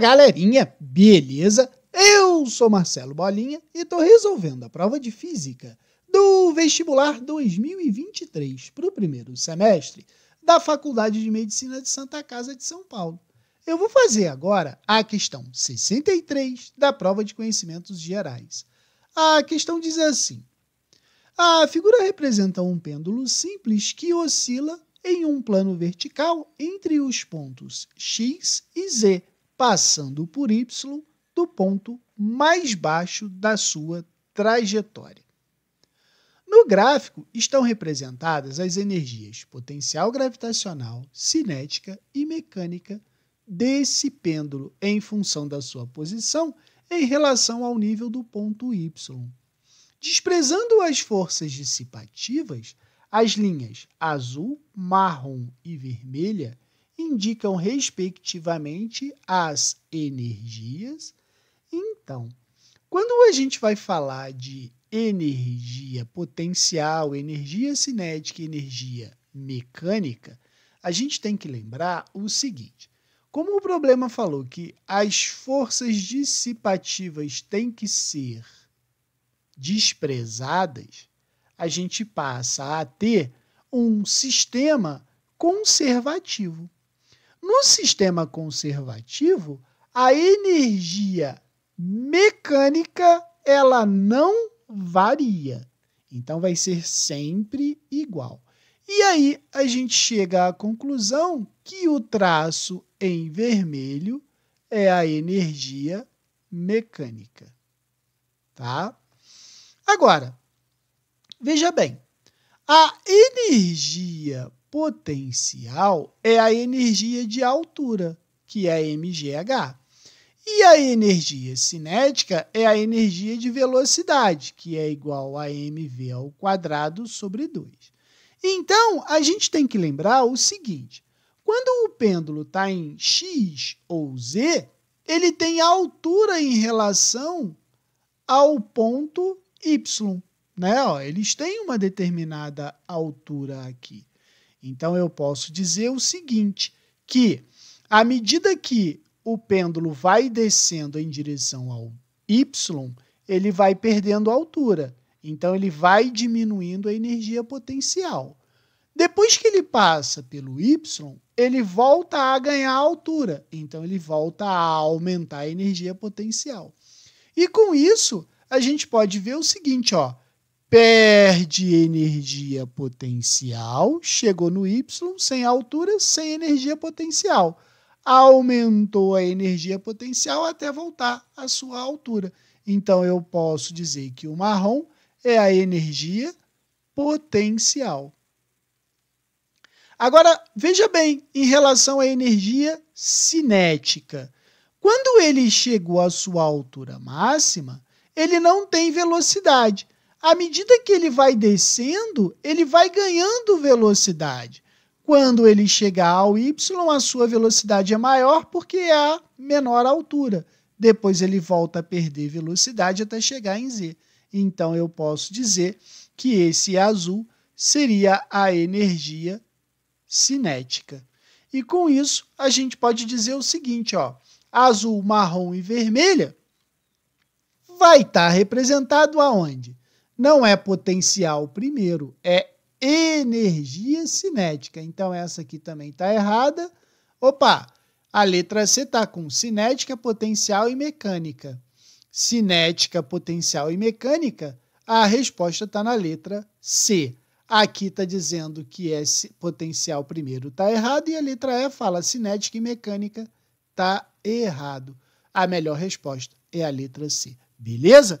galerinha, beleza? Eu sou Marcelo Bolinha e estou resolvendo a prova de física do vestibular 2023 para o primeiro semestre da Faculdade de Medicina de Santa Casa de São Paulo. Eu vou fazer agora a questão 63 da prova de conhecimentos gerais. A questão diz assim: a figura representa um pêndulo simples que oscila em um plano vertical entre os pontos x e z passando por Y do ponto mais baixo da sua trajetória. No gráfico estão representadas as energias potencial gravitacional, cinética e mecânica desse pêndulo em função da sua posição em relação ao nível do ponto Y. Desprezando as forças dissipativas, as linhas azul, marrom e vermelha indicam, respectivamente, as energias. Então, quando a gente vai falar de energia potencial, energia cinética, energia mecânica, a gente tem que lembrar o seguinte: como o problema falou que as forças dissipativas têm que ser desprezadas, a gente passa a ter um sistema conservativo. No sistema conservativo, a energia mecânica ela não varia. Então vai ser sempre igual. E aí a gente chega à conclusão que o traço em vermelho é a energia mecânica. Tá? Agora, veja bem, a energia potencial é a energia de altura, que é mgh. E a energia cinética é a energia de velocidade, que é igual a mv ao quadrado sobre 2. Então, a gente tem que lembrar o seguinte: quando o pêndulo está em x ou z, ele tem altura em relação ao ponto y né? Ó, eles têm uma determinada altura aqui. Então eu posso dizer o seguinte, que à medida que o pêndulo vai descendo em direção ao y, ele vai perdendo altura. Então ele vai diminuindo a energia potencial. Depois que ele passa pelo y, ele volta a ganhar altura. Então ele volta a aumentar a energia potencial. E com isso, a gente pode ver o seguinte, ó, perde energia potencial, chegou no Y, sem altura, sem energia potencial. Aumentou a energia potencial até voltar à sua altura. Então eu posso dizer que o marrom é a energia potencial. Agora, veja bem em relação à energia cinética. Quando ele chegou à sua altura máxima, ele não tem velocidade, à medida que ele vai descendo, ele vai ganhando velocidade. Quando ele chegar ao y, a sua velocidade é maior porque é a menor altura. Depois ele volta a perder velocidade até chegar em z. Então eu posso dizer que esse azul seria a energia cinética. E com isso, a gente pode dizer o seguinte, ó, azul, marrom e vermelha vai estar tá representado aonde? não é potencial primeiro, é energia cinética. Então essa aqui também está errada. Opa, a letra C está com cinética, potencial e mecânica. Cinética, potencial e mecânica, a resposta está na letra C. Aqui está dizendo que é potencial primeiro está errado e a letra E fala cinética e mecânica está errado. A melhor resposta é a letra C. Beleza?